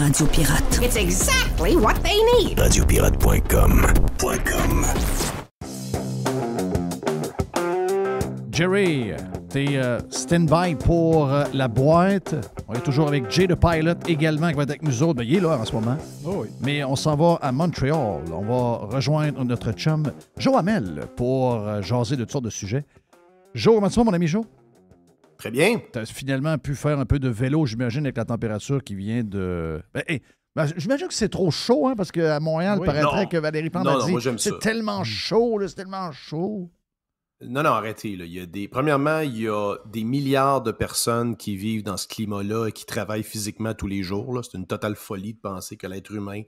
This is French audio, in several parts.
radio pirate. It's exactly what they need. Radiopirate.com. Jerry, t'es euh, stand-by pour euh, la boîte. On est toujours avec Jay the Pilot également qui va être avec nous autres. Ben, il est là en ce moment. Oh oui. Mais on s'en va à Montréal. On va rejoindre notre chum Joe Hamel pour euh, jaser de toutes sortes de sujets. Joe, comment tu vas, mon ami Joe? bien. Tu as finalement pu faire un peu de vélo, j'imagine, avec la température qui vient de. Ben, ben, j'imagine que c'est trop chaud, hein, parce qu'à Montréal, il paraîtrait que Valérie Plante dit c'est tellement mm. chaud, c'est tellement chaud. Non, non, arrêtez. Il y a des... Premièrement, il y a des milliards de personnes qui vivent dans ce climat-là et qui travaillent physiquement tous les jours. C'est une totale folie de penser que l'être humain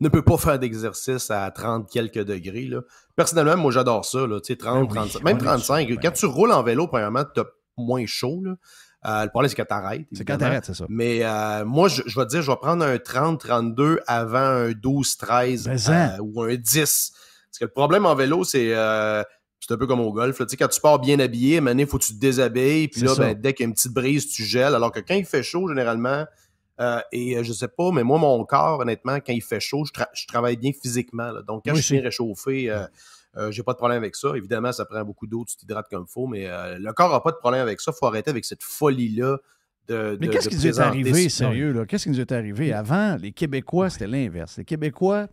ne peut pas faire d'exercice à 30 quelques degrés. Là. Personnellement, moi, j'adore ça. Là, 30, 35, ben même 35. Quand tu roules en vélo, premièrement, tu as moins chaud. Euh, le problème, c'est que t'arrêtes. C'est quand t'arrêtes, c'est ça. Mais euh, moi, je, vais dire, je vais prendre un 30-32 avant un 12-13 hein? euh, ou un 10. Parce que le problème en vélo, c'est c'est un peu comme au golf. Tu sais, quand tu pars bien habillé, maintenant, il faut que tu te déshabilles. Puis là, ben, dès qu'il y a une petite brise, tu gèles. Alors que quand il fait chaud, généralement, et je sais pas, mais moi, mon corps, honnêtement, quand il fait chaud, je, travaille bien physiquement. Donc, quand je suis bien réchauffé... Euh, j'ai pas de problème avec ça. Évidemment, ça prend beaucoup d'eau, tu t'hydrates comme il faut, mais euh, le corps n'a pas de problème avec ça. Il faut arrêter avec cette folie-là. De, mais qu'est-ce qui nous est arrivé, sérieux? Qu'est-ce qui nous est arrivé? Avant, les Québécois, c'était l'inverse. Les Québécois,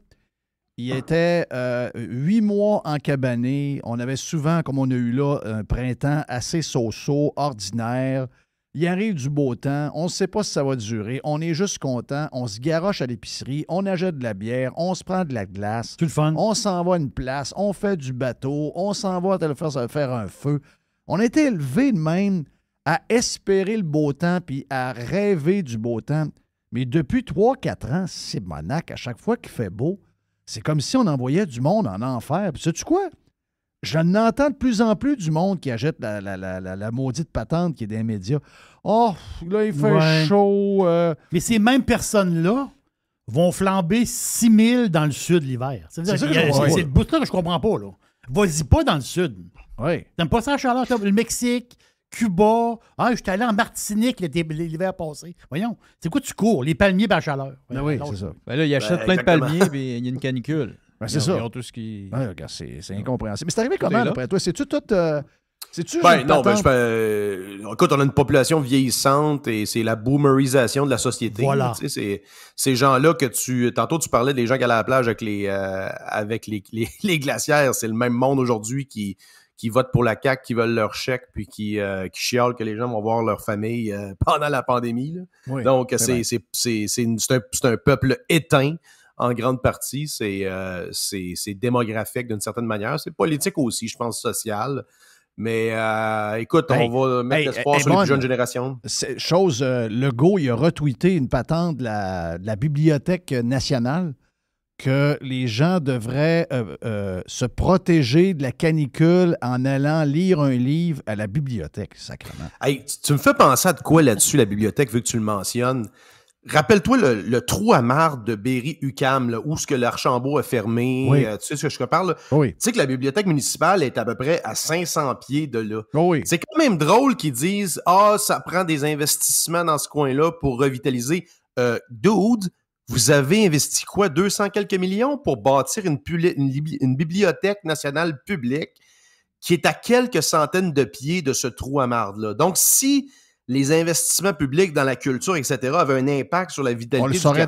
ils ah. étaient euh, huit mois en cabané. On avait souvent, comme on a eu là, un printemps assez so ordinaire. Il arrive du beau temps, on ne sait pas si ça va durer, on est juste content, on se garoche à l'épicerie, on achète de la bière, on se prend de la glace. Tout le On s'en va à une place, on fait du bateau, on s'en va à faire un feu. On a été élevé de même à espérer le beau temps puis à rêver du beau temps. Mais depuis 3-4 ans, c'est monac, à chaque fois qu'il fait beau, c'est comme si on envoyait du monde en enfer. Puis sais-tu quoi? je n'entends de plus en plus du monde qui achète la, la, la, la maudite patente qui est des médias. Oh, là, il fait chaud. Euh. Mais ces mêmes personnes-là vont flamber 6000 dans le sud l'hiver. C'est ça que je C'est le bout que je comprends pas. là. Vas-y pas dans le sud. Oui. T'aimes pas ça, la chaleur? Le Mexique, Cuba. Ah, je suis allé en Martinique l'hiver passé. Voyons, c'est quoi tu cours? Les palmiers par la chaleur. Ben oui, ben, c'est ça. Ben là, ils achètent plein de palmiers, mais il y a une canicule c'est tout ce qui. c'est incompréhensible. Mais c'est arrivé comment, après toi? C'est-tu tout. Euh, ben, non, ben, euh, écoute, on a une population vieillissante et c'est la boomerisation de la société. Voilà. ces gens-là que tu. Tantôt, tu parlais des gens qui allaient à la plage avec les, euh, avec les, glacières. C'est le même monde aujourd'hui qui, qui vote pour la CAQ, qui veulent leur chèque, puis qui, chialent que les gens vont voir leur famille pendant la pandémie. Donc, c'est un, un peuple éteint en grande partie. Euh, c'est démographique d'une certaine manière. C'est politique aussi, je pense, social. Mais euh, écoute, on va mettre l'espoir sur les plus jeunes générations. Chose, euh, Legault, il a retweeté une patente de la, Bibliothèque nationale que les gens devraient se protéger de la canicule en allant lire un livre à la bibliothèque, sacrément. Tu, me fais penser à de quoi là-dessus, la bibliothèque, vu que tu le mentionnes. Rappelle-toi le, trou à marde de Berry-UCAM, où ce que l'Archambault a fermé. Euh, tu sais ce que je te parle? Oh tu sais que la bibliothèque municipale est à peu près à 500 pieds de là. Oh C'est quand même drôle qu'ils disent « Ah, oh, ça prend des investissements dans ce coin-là pour revitaliser. Euh, Dude, vous avez investi quoi? 200 quelques millions pour bâtir une, une bibliothèque nationale publique qui est à quelques centaines de pieds de ce trou à marde-là. Donc, si les investissements publics dans la culture, etc., avaient un impact sur la vitalité on le déjà, On le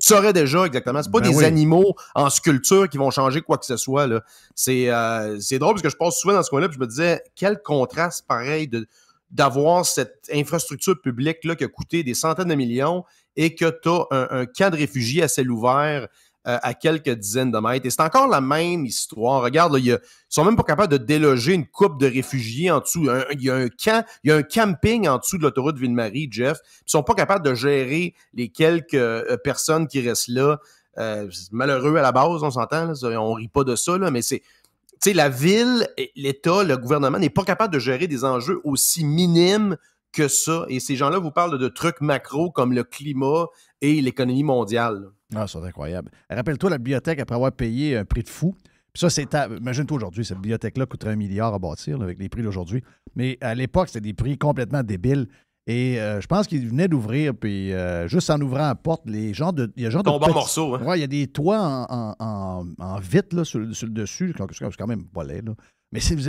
saurait déjà, exactement. C'est pas ben des animaux en sculpture qui vont changer quoi que ce soit. C'est, euh, c'est drôle parce que je pense souvent dans ce coin-là et je me disais, quel contraste pareil de, d'avoir cette infrastructure publique-là qui a coûté des centaines de millions et que tu as un, cas camp de réfugiés à ciel ouvert euh, à quelques dizaines de mètres. Et c'est encore la même histoire. Regarde, ils ne sont même pas capables de déloger une coupe de réfugiés en dessous. Il y a un camp, il y a un camping en dessous de l'autoroute Ville-Marie, Jeff. Ils sont pas capables de gérer les quelques euh, personnes qui restent là. Euh, malheureux à la base, on s'entend. On rit pas de ça, mais c'est tu sais, la ville, l'État, le gouvernement n'est pas capable de gérer des enjeux aussi minimes que ça. Et ces gens-là vous parlent de trucs macro comme le climat et l'économie mondiale. Ah, c'est incroyable. Rappelle-toi la bibliothèque après avoir payé un prix de fou. ça, c'est. Imagine-toi aujourd'hui, cette bibliothèque-là coûterait un milliard à bâtir avec les prix d'aujourd'hui. Mais à l'époque, c'était des prix complètement débiles. Et euh, je pense qu'ils venaient d'ouvrir, puis euh, juste en ouvrant la porte, les gens de. Il y a hein. il y a des toits en, vitre sur, le dessus. C'est quand même pas laid, mais si vous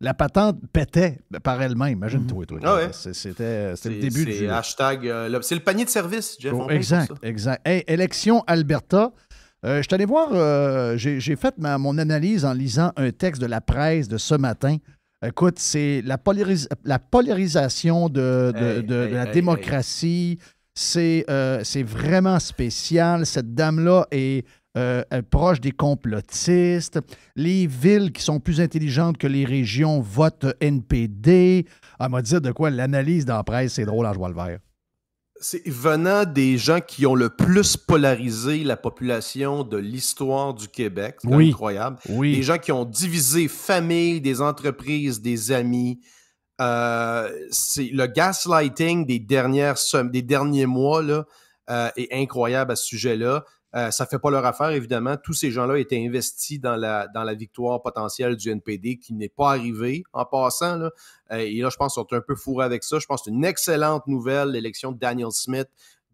la patente pétait par elle-même, imagine-toi. Mhm. Ah c'était le début du euh, c'est le panier de service, Jeff. Oh, exact, exact. élection Alberta. Euh, je t'allais voir, euh, j'ai fait mon analyse en lisant un texte de la presse de ce matin. Écoute, c'est la, polarisation de, de la démocratie. C'est vraiment spécial. Cette dame-là est proches euh, euh, proche des complotistes, les villes qui sont plus intelligentes que les régions votent NPD. à ah, m'a dit de quoi l'analyse dans la presse, c'est drôle en joie le vert. C'est venant des gens qui ont le plus polarisé la population de l'histoire du Québec. C'est oui. incroyable. Des gens qui ont divisé famille, des entreprises, des amis. Euh, le gaslighting des, dernières, des derniers mois là, est incroyable à ce sujet-là. Euh, ça ne fait pas leur affaire, évidemment. Tous ces gens-là étaient investis dans la, dans la victoire potentielle du NPD qui n'est pas arrivée en passant. Euh, et là, je pense qu'ils sont un peu fourrés avec ça. Je pense que c'est une excellente nouvelle, l'élection de Daniel Smith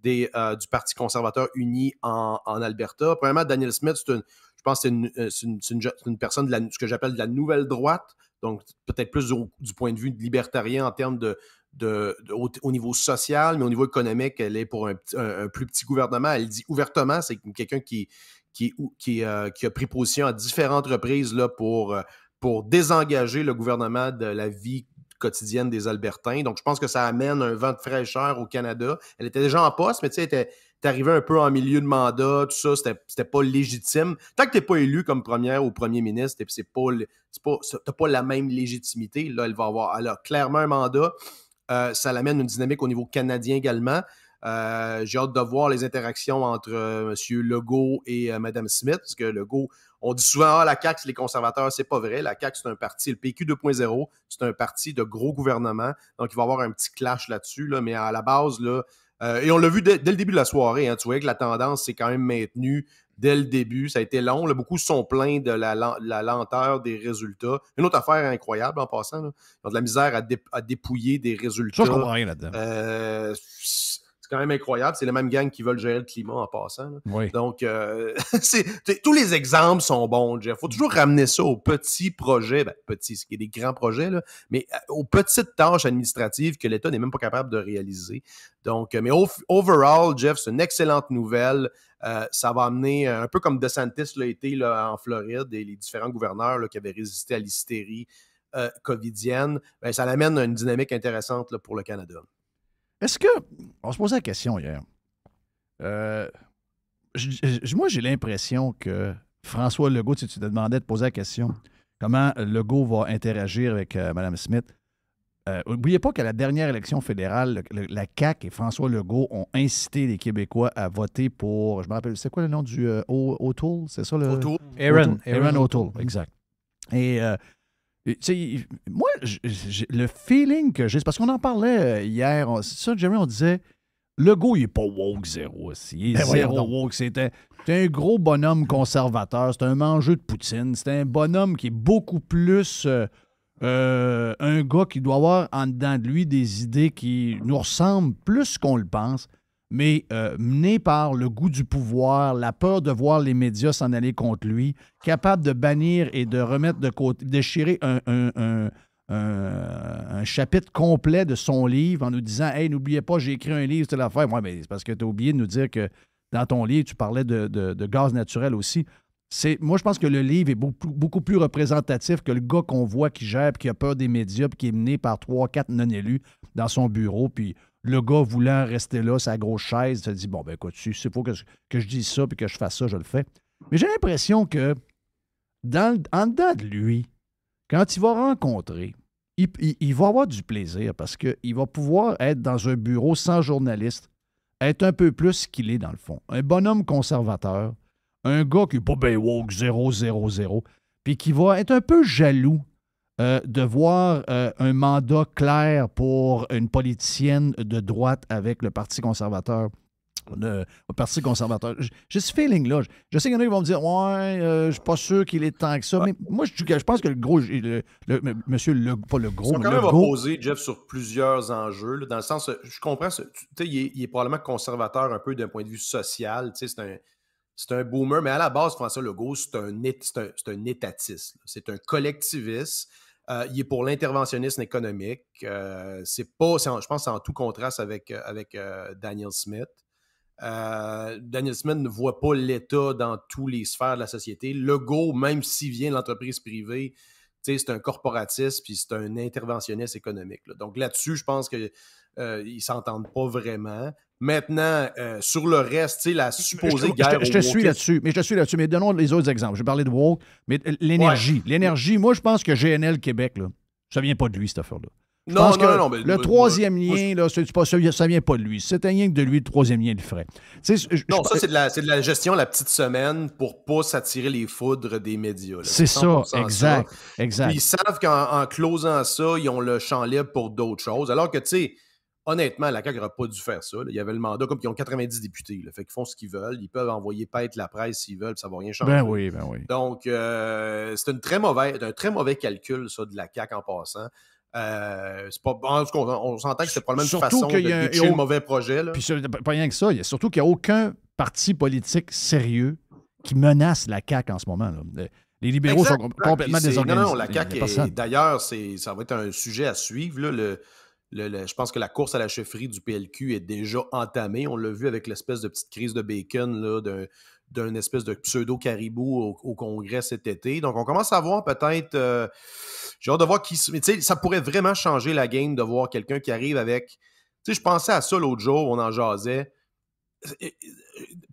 euh, du Parti conservateur uni en, Alberta. Premièrement, Daniel Smith, je pense que c'est une, personne de ce que j'appelle de la nouvelle droite, donc peut-être plus du point de vue libertarien en termes de, au, niveau social, mais au niveau économique, elle est pour un, plus petit gouvernement. Elle dit ouvertement, c'est quelqu'un qui, qui, euh, a pris position à différentes reprises là, pour, euh, pour désengager le gouvernement de la vie quotidienne des Albertains. Donc, je pense que ça amène un vent de fraîcheur au Canada. Elle était déjà en poste, mais tu sais, t'es était arrivé un peu en milieu de mandat, tout ça, c'était pas légitime. Tant que t'es pas élu comme première ou premier ministre, et puis c'est pas, pas la même légitimité. Là, elle va avoir, elle clairement un mandat. Euh, ça l'amène une dynamique au niveau canadien également. Euh, j'ai hâte de voir les interactions entre euh, M. Legault et Mme Smith, parce que Legault, on dit souvent Ah, la CAQ, les conservateurs, c'est pas vrai. La CAQ, c'est un parti, le PQ 2.0, c'est un parti de gros gouvernement. Donc, il va y avoir un petit clash là-dessus, mais à la base, là, et on l'a vu dès, le début de la soirée, hein. tu vois que la tendance s'est quand même maintenue dès le début. Ça a été long. beaucoup sont pleins de la, lenteur des résultats. Une autre affaire incroyable en passant. de la misère à, dépouiller des résultats. Euh, quand même incroyable. C'est les même gang qui veulent gérer le climat en passant. Donc, euh, tous les exemples sont bons, Jeff. Il faut toujours ramener ça aux petits projets, ben, petits, ce qui est des grands projets, mais euh, aux petites tâches administratives que l'État n'est même pas capable de réaliser. Donc, euh, mais overall, Jeff, c'est une excellente nouvelle. ça va amener, un peu comme DeSantis l'a été en Floride et les différents gouverneurs qui avaient résisté à l'hystérie covidienne, ben, ça amène une dynamique intéressante pour le Canada. Est-ce que. On se posait la question hier. Euh, moi, j'ai l'impression que François Legault, si tu te demandais de poser la question, comment Legault va interagir avec euh, Mme Smith, n'oubliez euh, oubliez pas qu'à la dernière élection fédérale, la CAQ et François Legault ont incité les Québécois à voter pour, je me rappelle, c'est quoi le nom du O'Toole? C'est ça le... O'Toole. Aaron. Aaron O'Toole, exact. Et moi, le feeling que j'ai, parce qu'on en parlait euh, hier, c'est ça, Jeremy, on disait, le go, il n'est pas woke zéro aussi. Ben, zéro woke. C'était un gros bonhomme conservateur. C'est un mangeux de Poutine. C'est un bonhomme qui est beaucoup plus euh, euh, un gars qui doit avoir en dedans de lui des idées qui nous ressemblent plus qu'on le pense mais euh, mené par le goût du pouvoir, la peur de voir les médias s'en aller contre lui, capable de bannir et de remettre de côté, déchirer un, chapitre complet de son livre en nous disant Hey, n'oubliez pas, j'ai écrit un livre, c'est l'affaire. Moi, mais c'est parce que tu as oublié de nous dire que dans ton livre, tu parlais de, gaz naturel aussi. moi, je pense que le livre est beaucoup, plus représentatif que le gars qu'on voit qui gère, qui a peur des médias, qui est mené par trois, quatre non-élus dans son bureau. Puis le gars voulant rester là, sa grosse chaise, se dit Bon, ben écoute, c'est faut que je, que je dise ça puis que je fasse ça, je le fais. Mais j'ai l'impression que, dans, en dedans de lui, quand il va rencontrer, il, va avoir du plaisir parce qu'il va pouvoir être dans un bureau sans journaliste, être un peu plus qu'il est dans le fond. Un bonhomme conservateur, un gars qui n'est pas ben woke 000, puis qui va être un peu jaloux euh, de voir euh, un mandat clair pour une politicienne de droite avec le Parti conservateur. Le, Parti conservateur. J'ai ce feeling-là. Je, sais qu'il y en a qui vont me dire Ouais, euh, je suis pas sûr qu'il est temps que ça. Mais moi, je, pense que le gros. monsieur, le, pas le gros. le sont quand même Jeff, sur plusieurs enjeux. dans le sens, je comprends. Tu sais, il, est probablement conservateur un peu d'un point de vue social. Tu sais, c'est un boomer, mais à la base, François Legault, c'est un, un, étatiste. C'est un collectiviste. Euh, il est pour l'interventionnisme économique. Euh, c'est pas, je pense c'est en tout contraste avec, euh, Daniel Smith. Daniel Smith ne voit pas l'État dans toutes les sphères de la société. Le go, même s'il vient de l'entreprise privée, c'est un corporatiste puis c'est un interventionniste économique. Donc là-dessus, je pense qu'ils euh, ne s'entendent pas vraiment. Maintenant, euh, sur le reste, la supposée je, guerre. Je, te suis là-dessus, mais je suis là-dessus. Mais donnons les autres exemples. J'ai parlé de Walk, mais euh, l'énergie. L'énergie, moi, je pense que GNL Québec, là, ça vient pas de lui, cette affaire-là non, non, non, ben, le troisième lien, ça, ne vient pas de lui. C'est un lien que de lui, le troisième lien le ferait. non, ça, c'est de, la gestion la petite semaine pour pas s'attirer les foudres des médias. C'est ça, exact. exact. ils savent qu'en closant ça, ils ont le champ libre pour d'autres choses. Alors que, tu sais, honnêtement, la CAQ n'aurait pas dû faire ça. Il y avait le mandat, comme ils ont 90 députés. Ils fait qu'ils font ce qu'ils veulent. Ils peuvent envoyer paître la presse s'ils veulent, ça ne va rien changer. Ben oui, ben oui. Donc, euh, c'est un très mauvais calcul, ça, de la CAQ en passant. Euh, pas, en tout cas, on, s'entend que c'est probablement une façon de pitcher le mauvais projet. Puis, pas rien que ça, il y a surtout qu'il n'y a aucun parti politique sérieux qui menace la CAQ en ce moment. Euh, les libéraux sont ah, complètement désorganisés. Non, non, la CAQ, d'ailleurs, ça va être un sujet à suivre. le, je pense que la course à la chefferie du PLQ est déjà entamée. On l'a vu avec l'espèce de petite crise de bacon d'un, d'une espèce de pseudo-caribou au, Congrès cet été. Donc, on commence à voir peut-être. genre euh, de voir qui. Mais tu sais, ça pourrait vraiment changer la game de voir quelqu'un qui arrive avec. Tu sais, je pensais à ça l'autre jour, on en jasait.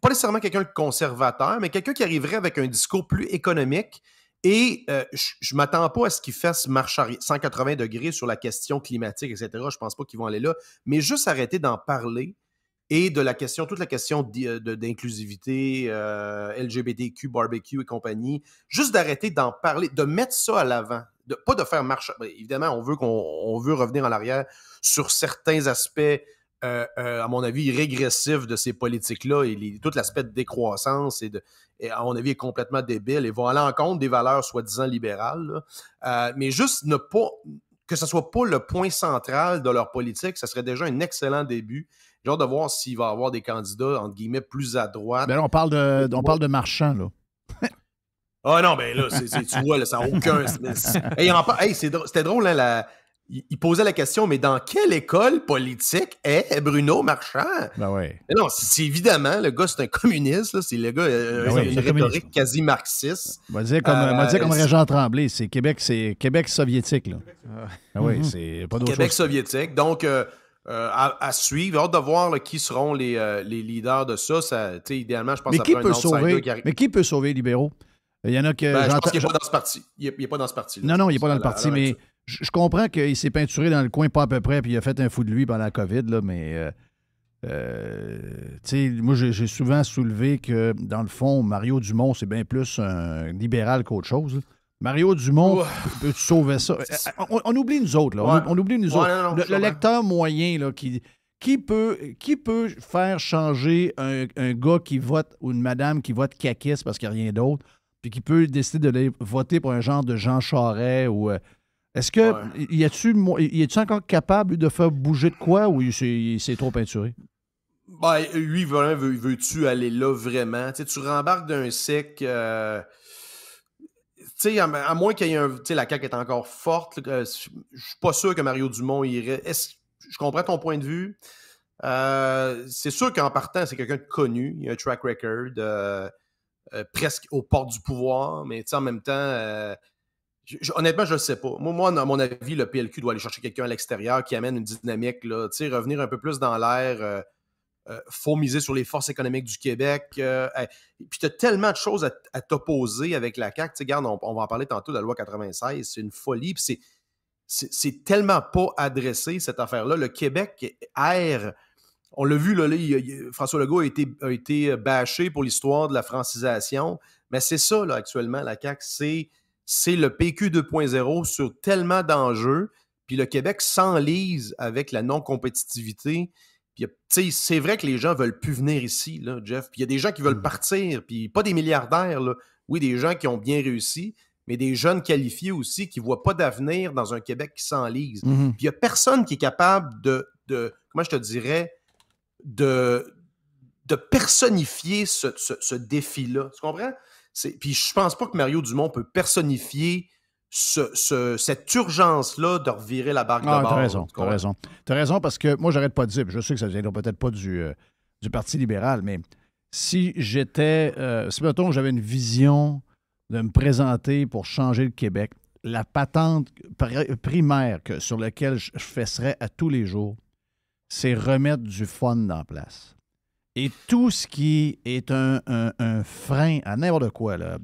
Pas nécessairement quelqu'un de conservateur, mais quelqu'un qui arriverait avec un discours plus économique. Et euh, je ne m'attends pas à ce qu'il fasse marche 180 degrés sur la question climatique, etc. Je ne pense pas qu'ils vont aller là. Mais juste arrêter d'en parler, et de la question, toute la question euh, d'inclusivité, euh, LGBTQ, barbecue et compagnie, juste d'arrêter d'en parler, de mettre ça à l'avant, de, pas de faire marche. Ben, évidemment, on veut, qu'on, veut revenir en arrière sur certains aspects, euh, à mon avis, régressifs de ces politiques-là et tout l'aspect de décroissance et, de, à mon avis, complètement débile et va en compte des valeurs soi-disant libérales. mais juste ne pas, que ce soit pas le point central de leur politique, ce serait déjà un excellent début genre de voir s'il va avoir des candidats, entre guillemets, plus à droite. Mais ben là, on parle de, on parle de marchand, là. Ah oh non, ben là, c'est tu vois, là, ça n'a aucun. hey, C'était drôle, hein, il posait la question, mais dans quelle école politique est Bruno Marchand? Ben oui. Mais non, c'est évidemment, le gars, c'est un communiste, c'est le gars, euh, ben une rhétorique quasi marxiste. On va dire comme, euh, Régent Tremblay, c'est Québec, c'est Québec soviétique, là. Ah, ben oui, c'est pas Québec chose. soviétique. Donc, euh, euh, à, suivre. Hâte de voir qui seront euh, les, leaders de ça. ça idéalement, je pense mais qui peut un sauver, qui Mais qui peut sauver les libéraux? Il y en a que. Ben, je pense qu'il n'est pas dans ce parti. non, non, il n'est pas dans le parti, mais je, comprends qu'il s'est peinturé dans le coin pas à peu près, puis il a fait un fou de lui pendant la COVID, mais. Euh, moi, j'ai souvent soulevé que, dans le fond, Mario Dumont, c'est bien plus un libéral qu'autre chose. Mario Dumont, peux peut sauver ça? On, oublie nous autres, là. On, oublie nous autres. le, lecteur moyen là, qui, qui peut, qui peut faire changer un, un, gars qui vote ou une madame qui vote caquiste parce qu'il n'y a rien d'autre, puis qui peut décider de voter pour un genre de Jean Charest ou. Euh, est-ce que. Y a-tu encore capable de faire bouger de quoi ou c'est s'est trop peinturé? Ben, lui, vraiment, veux-tu aller là vraiment? Tu, tu rembarques d'un sec. Euh, à, moins qu'il y ait un. la CAQ est encore forte. je euh, je suis pas sûr que Mario Dumont irait. Je comprends ton point de vue. Euh, c'est sûr qu'en partant, c'est quelqu'un de connu. Il y a un track record euh, presque aux portes du pouvoir, mais en même temps, honnêtement, je ne sais pas. Moi, moi, à mon avis, le PLQ doit aller chercher quelqu'un à l'extérieur qui amène une dynamique, revenir un peu plus dans l'air. Euh, faut miser sur les forces économiques du Québec. Euh, puis tu as tellement de choses à, t'opposer avec la CAQ. regarde, on, va en parler tantôt de la loi 96. C'est une folie. Puis c'est tellement pas adressé, cette affaire-là. Le Québec erre. On l'a vu, là, François Legault a été, euh, bâché pour l'histoire de la francisation. Mais c'est ça, là, actuellement, la CAQ. C'est le PQ 2.0 sur tellement d'enjeux. Puis le Québec s'enlise avec la non-compétitivité c'est vrai que les gens veulent plus venir ici, là, Jeff. Puis il y a des gens qui veulent mmh partir, puis pas des milliardaires, Oui, des gens qui ont bien réussi, mais des jeunes qualifiés aussi qui ne voient pas d'avenir dans un Québec qui s'enlise. Mmh puis il n'y a personne qui est capable de, de comment je te dirais, de, de personnifier ce, défi-là. Tu comprends? Puis je pense pas que Mario Dumont peut personnifier cette urgence-là de revirer la barque de ah, bord. T'as raison, raison. raison parce que moi, j'arrête pas de dire, je sais que ça ne viendra peut-être pas euh, du, Parti libéral, mais si j'étais, euh, si j'avais une vision de me présenter pour changer le Québec, la patente primaire que, sur laquelle je fesserais à tous les jours, c'est remettre du fun en place. Et tout ce qui est un, un frein à n'importe quoi, là,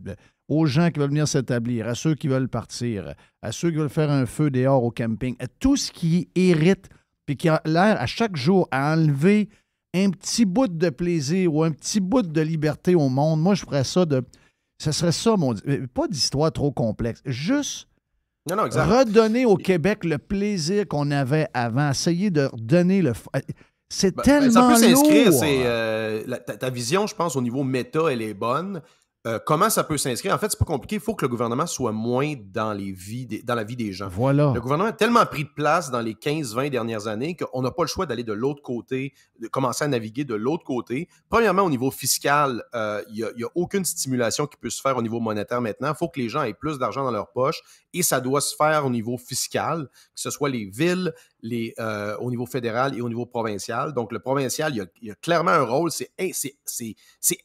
aux gens qui veulent venir s'établir, à ceux qui veulent partir, à ceux qui veulent faire un feu dehors au camping, à tout ce qui hérite, puis qui a l'air à chaque jour à enlever un petit bout de plaisir ou un petit bout de liberté au monde. Moi, je ferais ça de. Ce serait ça, mon. Pas d'histoire trop complexe. Juste redonner au Québec le plaisir qu'on avait avant. Essayer de redonner le. C'est tellement. Ben, ça peut s'inscrire. Euh, ta, ta vision, je pense, au niveau méta, elle est bonne. Euh, comment ça peut s'inscrire? En fait, c'est pas compliqué. Il faut que le gouvernement soit moins dans, les dans la vie des gens. Voilà. Le gouvernement a tellement pris de place dans les 15-20 dernières années qu'on n'a pas le choix d'aller de l'autre côté, de commencer à naviguer de l'autre côté. Premièrement, au niveau fiscal, euh, il n'y a, a, aucune stimulation qui peut se faire au niveau monétaire maintenant. Il faut que les gens aient plus d'argent dans leur poche et ça doit se faire au niveau fiscal, que ce soit les villes, euh, au niveau fédéral et au niveau provincial. Donc, le provincial, il y a, clairement un rôle. C'est,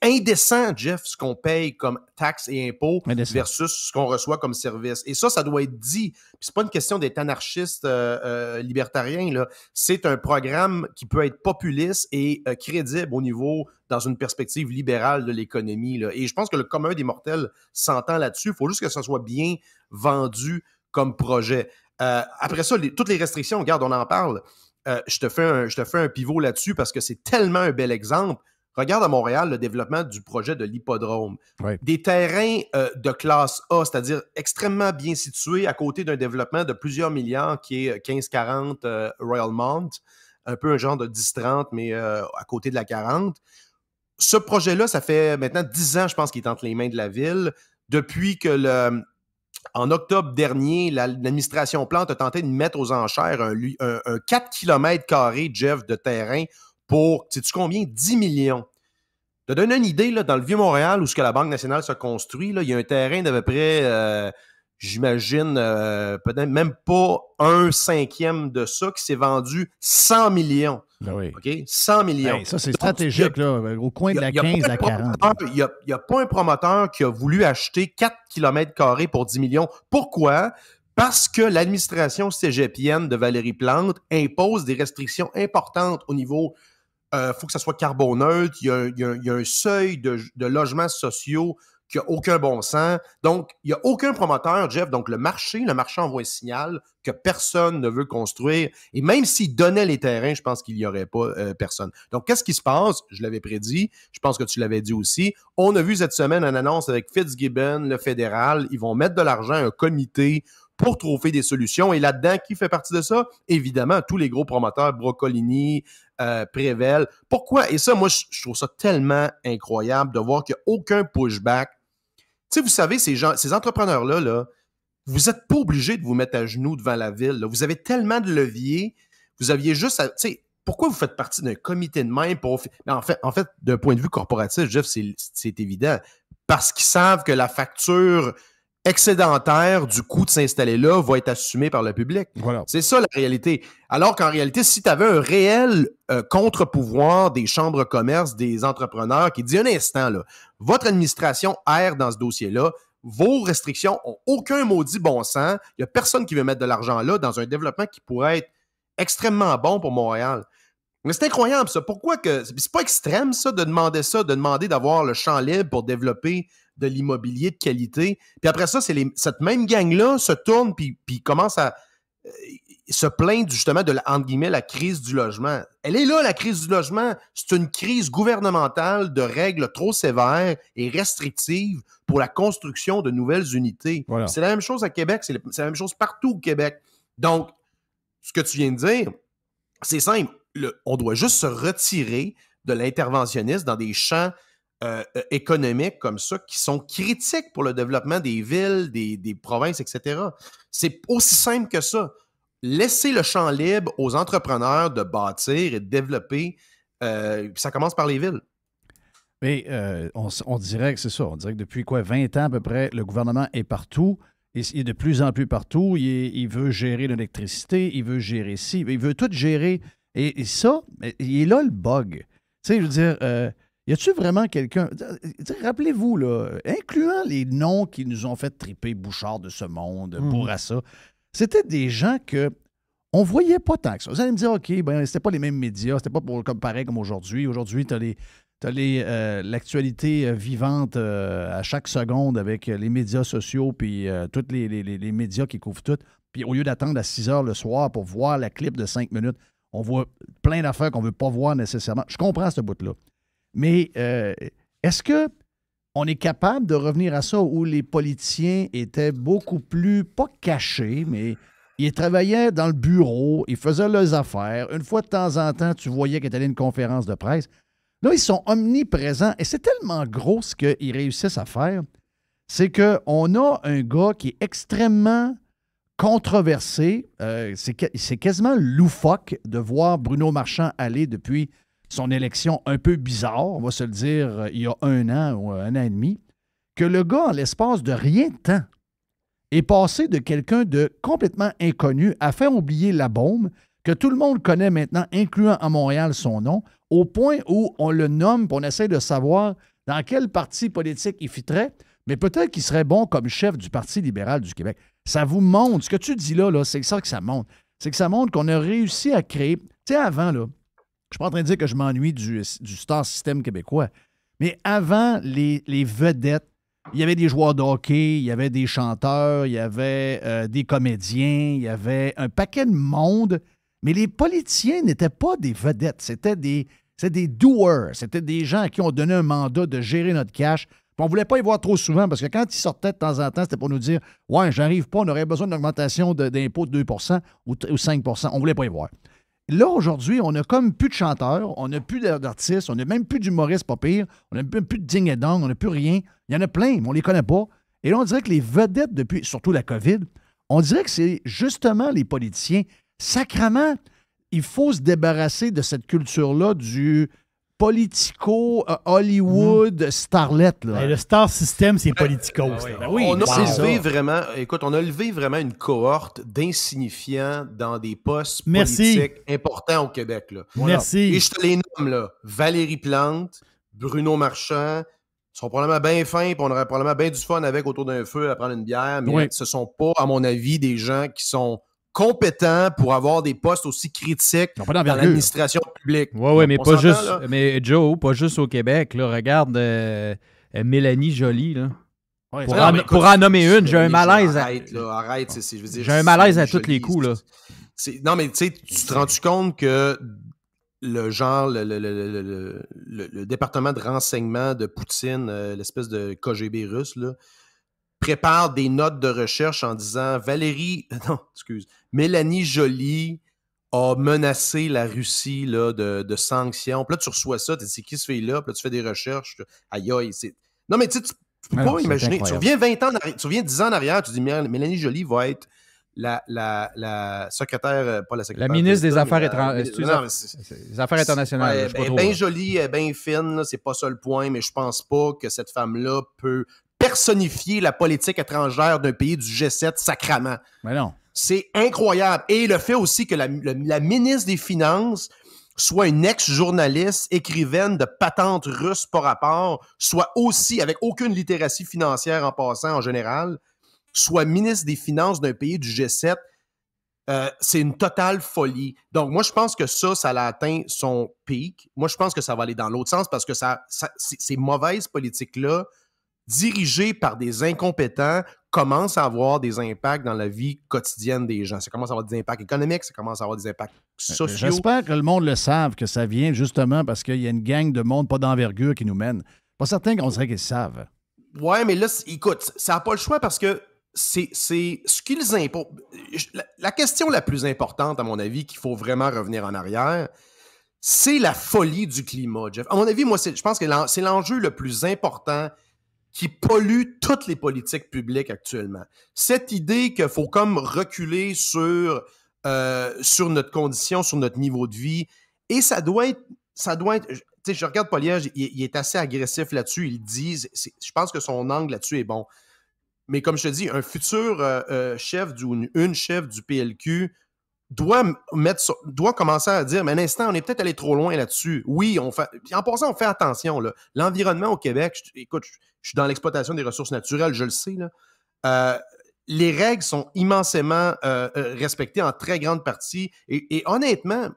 indécent, Jeff, ce qu'on paye comme taxes et impôts versus ce qu'on reçoit comme service. Et ça, ça doit être dit. Puis, c'est pas une question d'être anarchiste euh, euh, libertarien. C'est un programme qui peut être populiste et crédible au niveau dans une perspective libérale de l'économie. Et je pense que le commun des mortels s'entend là-dessus. Il faut juste que ça soit bien vendu comme projet. Euh, après ça, toutes les restrictions, regarde, on en parle. Euh, je, te fais un, je te fais un pivot là-dessus parce que c'est tellement un bel exemple. Regarde à Montréal le développement du projet de l'hippodrome. Des terrains euh, de classe A, c'est-à-dire extrêmement bien situés à côté d'un développement de plusieurs milliards qui est 15-40 Royal Mount, un peu un genre de 10-30, mais à côté de la 40. Ce projet-là, ça fait maintenant 10 ans, je pense, qu'il est entre les mains de la ville. Depuis que le, en octobre dernier, l'administration Plante a tenté de mettre aux enchères un, 4 km Jeff, de terrain pour, sais-tu combien? 10 millions. Ça donner une idée, dans le Vieux-Montréal, où ce que la Banque nationale se construit, là, il y a un terrain d'à peu près euh, j'imagine, euh, peut-être même pas un cinquième de ça qui s'est vendu 100 millions. 100 ben millions. ça, c'est stratégique, là, au coin de la 15 à 40. Il n'y a, pas un promoteur qui a voulu acheter 4 km pour 10 millions. Pourquoi? Parce que l'administration cégepienne de Valérie Plante impose des restrictions importantes au niveau il euh, faut que ça soit carboneutre. Il y, a, un seuil de, de logements sociaux n'y a aucun bon sens. Donc, il n'y a aucun promoteur, Jeff. Donc, le marché, le marché envoie un signal que personne ne veut construire. Et même s'il donnait les terrains, je pense qu'il n'y aurait pas euh, personne. Donc, qu'est-ce qui se passe? Je l'avais prédit. Je pense que tu l'avais dit aussi. On a vu cette semaine une annonce avec Fitzgibbon, le fédéral. Ils vont mettre de l'argent à un comité pour trouver des solutions. Et là-dedans, qui fait partie de ça? Évidemment, tous les gros promoteurs, Broccolini, euh, Prevel. Pourquoi? Et ça, moi, je trouve ça tellement incroyable de voir qu'il n'y a aucun pushback sais, vous savez, ces gens, ces entrepreneurs-là, là, vous n'êtes pas obligé de vous mettre à genoux devant la ville. Vous avez tellement de leviers. Vous aviez juste à. Pourquoi vous faites partie d'un comité de main pour. En fait, en fait d'un point de vue corporatif, Jeff, c'est évident. Parce qu'ils savent que la facture excédentaire du coût de s'installer là va être assumé par le public. C'est ça la réalité. Alors qu'en réalité, si tu avais un réel euh, contre-pouvoir des chambres de commerce, des entrepreneurs qui disent un instant, là, votre administration erre dans ce dossier-là, vos restrictions n'ont aucun maudit bon sens, il n'y a personne qui veut mettre de l'argent là dans un développement qui pourrait être extrêmement bon pour Montréal. Mais c'est incroyable ça. Pourquoi que. C'est pas extrême ça de demander ça, de demander d'avoir le champ libre pour développer de l'immobilier de qualité. Puis après ça, c'est cette même gang-là se tourne puis, commence à euh, se plaindre justement de la, guillemets, la crise du logement. Elle est là, la crise du logement. C'est une crise gouvernementale de règles trop sévères et restrictives pour la construction de nouvelles unités. C'est la même chose à Québec, c'est la même chose partout au Québec. Donc, ce que tu viens de dire, c'est simple. on doit juste se retirer de l'interventionnisme dans des champs euh, euh, économiques comme ça qui sont critiques pour le développement des villes, des, provinces, etc. C'est aussi simple que ça. Laisser le champ libre aux entrepreneurs de bâtir et de développer. Euh, ça commence par les villes. Mais on, dirait que c'est ça. On dirait que depuis quoi, 20 ans à peu près, le gouvernement est partout. Il, est de plus en plus partout. Il, veut gérer l'électricité, il veut gérer ci, il veut tout gérer. Et, ça, il est là le bug. Tu sais, je veux dire, y a-tu vraiment quelqu'un. Euh, euh, rappelez-vous, là, incluant les noms qui nous ont fait triper Bouchard de ce monde, Bourassa, mmh. c'était des gens que on voyait pas tant que ça. Vous allez me dire, OK, ben, c'était pas les mêmes médias, c'était pas pour, comme, pareil comme aujourd'hui. Aujourd'hui, tu as euh, l'actualité vivante à chaque seconde avec les médias sociaux puis tous les, les, médias qui couvrent tout. Puis au lieu d'attendre à 6 heures le soir pour voir la clip de 5 minutes, on voit plein d'affaires qu'on veut pas voir nécessairement. Je comprends ce bout-là. Mais euh, est-ce que on est capable de revenir à ça où les politiciens étaient beaucoup plus, pas cachés, mais ils travaillaient dans le bureau, ils faisaient leurs affaires. Une fois de temps en temps, tu voyais qu'il y une conférence de presse. Là, ils sont omniprésents et c'est tellement gros ce qu'ils réussissent à faire. C'est qu'on a un gars qui est extrêmement controversé. Euh, c'est quasiment loufoque de voir Bruno Marchand aller depuis son élection un peu bizarre, on va se le dire, euh, il y a un an ou un an et demi, que le gars, en l'espace de rien de temps, est passé de quelqu'un de complètement inconnu à faire oublier la bombe que tout le monde connaît maintenant, incluant à Montréal son nom, au point où on le nomme pour on essaie de savoir dans quel parti politique il fitrait, mais peut-être qu'il serait bon comme chef du Parti libéral du Québec. Ça vous montre, ce que tu dis là, là c'est ça que ça montre. C'est que ça montre qu'on a réussi à créer, tu sais, avant, là, je suis pas en train de dire que je m'ennuie du, star système québécois. Mais avant les, vedettes, il y avait des joueurs de hockey, il y avait des chanteurs, il y avait euh, des comédiens, il y avait un paquet de monde. Mais les politiciens n'étaient pas des vedettes, c'était des, des doers, c'était des gens qui ont donné un mandat de gérer notre cash. on ne voulait pas y voir trop souvent parce que quand ils sortaient de temps en temps, c'était pour nous dire Ouais, j'arrive pas, on aurait besoin d'augmentation augmentation d'impôt de, 2 ou, ou 5 On ne voulait pas y voir. Là, aujourd'hui, on n'a comme plus de chanteurs, on n'a plus d'artistes, on n'a même plus d'humoristes, pas pire, on n'a même plus de ding et dong, on n'a plus rien. Il y en a plein, mais on ne les connaît pas. Et là, on dirait que les vedettes depuis, surtout la COVID, on dirait que c'est justement les politiciens. Sacrement, il faut se débarrasser de cette culture-là du politico, Hollywood, hmm. starlet. Là. Ben, le star system, c'est politico. on a levé vraiment, on a vraiment une cohorte d'insignifiants dans des postes politiques importants au Québec. Merci. Et je te les nomme, là. Valérie Plante, Bruno Marchand, ils sont probablement bien fins, puis on aurait probablement bien du fun avec autour d'un feu à prendre une bière, mais ce ne sont pas, à mon avis, des gens qui sont compétent pour avoir des postes aussi critiques dans l'administration publique. Oui, oui, mais, pas juste, mais Joe, pas juste au Québec. Là, regarde euh, euh, Mélanie Jolie. Là. pour, en, nommer une, j'ai un malaise. Arrête, à... là, arrête. j'ai un malaise à tous les coups. Là. non, mais tu tu te rends-tu compte que le genre, le, département de renseignement de Poutine, euh, l'espèce de KGB russe, là, prépare des notes de recherche en disant Valérie, non, excuse, Mélanie Jolie a menacé la Russie là, de, sanctions. Puis là, tu reçois ça, tu dis qui se fait là puis là, tu fais des recherches. Aïe, aïe, c'est. Non, mais tu sais, tu peux ah pas imaginer. Tu reviens 20 ans en arrière, tu reviens 10 ans en arrière, tu dis Mélanie Jolie va être la, secrétaire, euh, pas la ministre des Affaires, étrangères. les affaires internationales. Elle est bien jolie, bien fine, c'est pas ça le point, mais je pense pas que cette femme-là peut personnifier la politique étrangère d'un pays du G7 sacrament. Mais non. C'est incroyable. Et le fait aussi que la, ministre des Finances soit une ex-journaliste, écrivaine de patente russes par rapport, soit aussi, avec aucune littératie financière en passant en général, soit ministre des Finances d'un pays du G7, euh, c'est une totale folie. Donc, moi, je pense que ça, ça a atteint son pic. Moi, je pense que ça va aller dans l'autre sens parce que ça, ça ces mauvaises politiques-là dirigé par des incompétents commence à avoir des impacts dans la vie quotidienne des gens. Ça commence à avoir des impacts économiques, ça commence à avoir des impacts euh, sociaux. J'espère que le monde le savent, que ça vient justement parce qu'il y a une gang de monde pas d'envergure qui nous mène. Pas certain qu'on dirait qu'ils savent. Ouais, mais là, écoute, ça n'a pas le choix parce que c'est ce qu'ils imposent. La, question la plus importante, à mon avis, qu'il faut vraiment revenir en arrière, c'est la folie du climat, Jeff. À mon avis, moi, je pense que c'est l'enjeu le plus important qui pollue toutes les politiques publiques actuellement. Cette idée qu'il faut comme reculer sur, euh, sur notre condition, sur notre niveau de vie, et ça doit être, ça doit être, tu je regarde Poliège, il, est assez agressif là-dessus, il dit, je pense que son angle là-dessus est bon. Mais comme je te dis, un futur euh, euh, chef du, une chef du PLQ doit, mettre, doit commencer à dire, mais un instant, on est peut-être allé trop loin là-dessus. Oui, on En passant, on fait attention. L'environnement au Québec, écoute, je, suis dans l'exploitation des ressources naturelles, je le sais. Là. Euh, les règles sont immensément euh, euh, respectées en très grande partie. et honnêtement,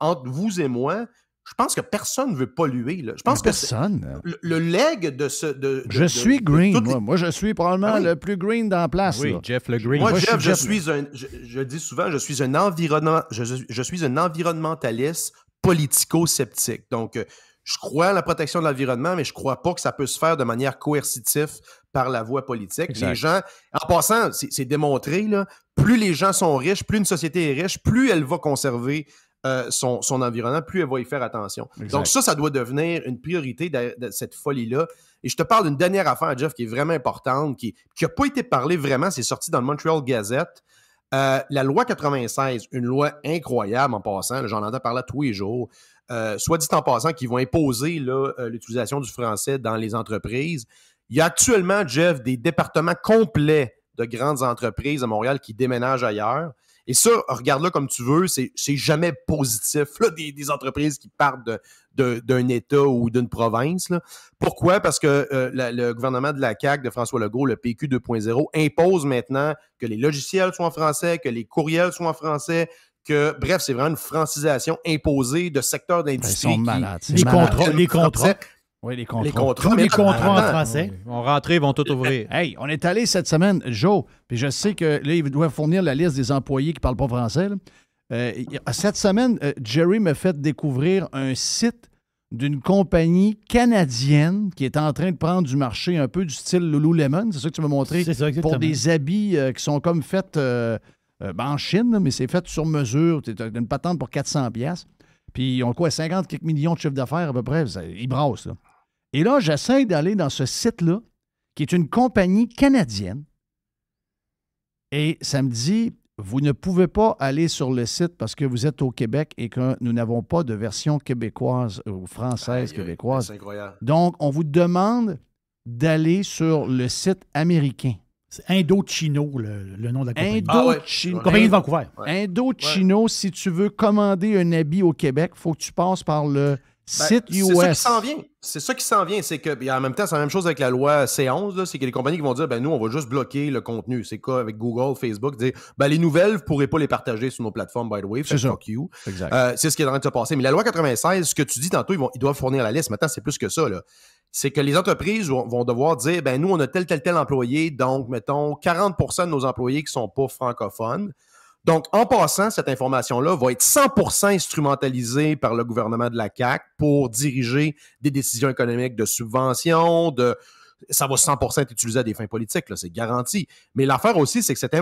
entre vous et moi, je pense que personne ne veut polluer. Là. Je pense que personne. Le, le, leg de ce. De, je suis green. Moi. moi. je suis probablement ah le plus green dans place. Oui, Jeff le green. Moi, Jeff, je, suis un. Je, dis souvent, je suis un environnement. Je, suis un environnementaliste politico-sceptique. Donc, euh, je crois à la protection de l'environnement, mais je ne crois pas que ça peut se faire de manière coercitive par la voie politique. Les gens, en passant, c'est démontré, là, plus les gens sont riches, plus une société est riche, plus elle va conserver euh, son, environnement, plus elle va y faire attention. Donc ça, ça doit devenir une priorité de, cette folie-là. Et je te parle d'une dernière affaire, Jeff, qui est vraiment importante, qui n'a pas été parlée vraiment, c'est sorti dans le Montreal Gazette. Euh, la loi 96, une loi incroyable en passant, j'en entends parler tous les jours, euh, soit dit en passant, qui vont imposer l'utilisation du français dans les entreprises. Il y a actuellement, Jeff, des départements complets de grandes entreprises à Montréal qui déménagent ailleurs. Et ça, regarde-le comme tu veux, c'est jamais positif, là, des, entreprises qui partent d'un État ou d'une province. Pourquoi? Parce que euh, le gouvernement de la CAQ, de François Legault, le PQ 2.0, impose maintenant que les logiciels soient en français, que les courriels soient en français, que, bref, c'est vraiment une francisation imposée de secteurs d'industrie. Ben, ils sont malades, les contrats. Oui, les contrats. contrats en français. Ils vont rentrer, ils vont tout ouvrir. Euh, hey, on est allé cette semaine, Joe, puis je sais que là, ils doivent fournir la liste des employés qui ne parlent pas français. Euh, cette semaine, euh, Jerry m'a fait découvrir un site d'une compagnie canadienne qui est en train de prendre du marché un peu du style Lululemon. C'est ça que tu m'as montré. Ça, pour des habits qui sont comme faits ben, en Chine, mais c'est fait sur mesure. Tu as une patente pour 400$. Puis ils ont quoi, 50 quelques millions de chiffres d'affaires à peu près. ils brassent. Là. Et là, j'essaie d'aller dans ce site-là, qui est une compagnie canadienne. Et ça me dit, vous ne pouvez pas aller sur le site parce que vous êtes au Québec et que nous n'avons pas de version québécoise euh, ou française québécoise. C'est Incroyable. Donc, on vous demande d'aller sur le site américain. C'est Indochino, le, nom de la compagnie. Ah Indochino. Compagnie de Vancouver. Indochino, si tu veux commander un habit au Québec, il faut que tu passes par le ben, c'est ça qui s'en vient. C'est ça qui s'en vient. C'est que, en même temps, c'est la même chose avec la loi C11. C'est que les compagnies vont dire, ben nous, on va juste bloquer le contenu. C'est quoi avec Google, Facebook, dire, ben, les nouvelles, vous ne pourrez pas les partager sur nos plateformes, by the way. C'est euh, c'est ce qui est en train de se passer. Mais la loi 96, ce que tu dis tantôt, ils, vont, ils doivent fournir la liste. Maintenant, c'est plus que ça. c'est que les entreprises vont devoir dire ben nous, on a tel, tel, tel employé, donc mettons 40 de nos employés qui ne sont pas francophones. Donc, en passant, cette information-là va être 100% instrumentalisée par le gouvernement de la CAQ pour diriger des décisions économiques de subvention, de, ça va 100% être utilisé à des fins politiques, c'est garanti. Mais l'affaire aussi, c'est que cette,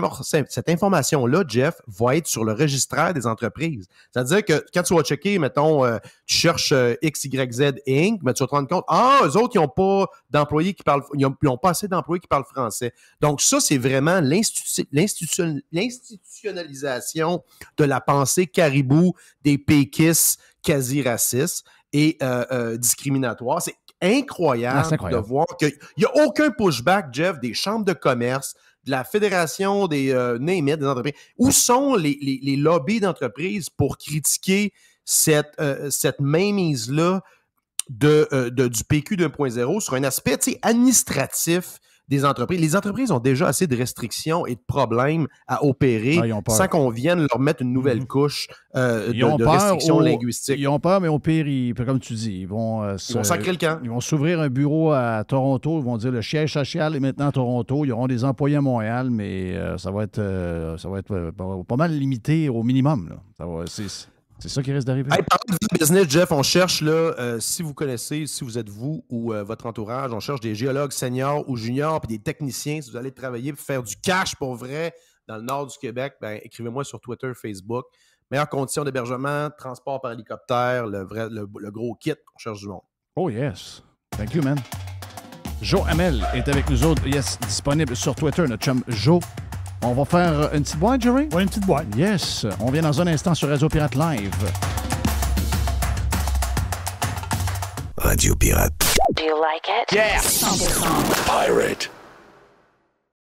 information-là, Jeff, va être sur le registraire des entreprises. C'est-à-dire que quand tu vas checker, mettons, euh, tu cherches euh, XYZ Inc., mais ben, tu vas te rendre compte, ah, eux autres, ils n'ont pas d'employés qui parlent, ils n'ont pas assez d'employés qui parlent français. Donc ça, c'est vraiment l'institutionnalisation de la pensée caribou des péquistes quasi racistes et euh, discriminatoires. discriminatoire. C'est ah, incroyable, de voir qu'il n'y a aucun pushback, Jeff, des chambres de commerce, de la fédération des euh, des entreprises. Où sont les, les, les lobbies d'entreprises pour critiquer cette, euh, cette mainmise-là de, euh, de, du PQ 2.0 sur un aspect administratif des entreprises. Les entreprises ont déjà assez de restrictions et de problèmes à opérer ah, sans qu'on vienne leur mettre une nouvelle mhm. couche euh, de, restrictions linguistiques. Ils ont peur, mais au pire, comme tu dis, euh, ils vont s'ouvrir un bureau à Toronto. Ils vont dire le siège social est maintenant à Toronto. Ils auront des employés à Montréal, mais euh, ça va être, ça va être pas, mal limité au minimum. Ça va, c'est ça qui reste d'arriver. Hey, par de business, Jeff, on cherche, là, euh, si vous connaissez, si vous êtes vous ou euh, votre entourage, on cherche des géologues seniors ou juniors, puis des techniciens, si vous allez travailler pour faire du cash pour vrai dans le nord du Québec, ben, écrivez-moi sur Twitter, Facebook. Meilleures conditions d'hébergement, transport par hélicoptère, le, vrai, le, gros kit, on cherche du monde. Oh yes. Thank you, man. Joe Hamel est avec nous autres, yes, disponible sur Twitter, notre chum Joe on va faire euh, une petite boîte, Jerry? Oui, une petite boîte. Yes. On vient dans un instant sur Radio Pirate Live. Radio Pirate. Do you like it? Yeah! Pirate.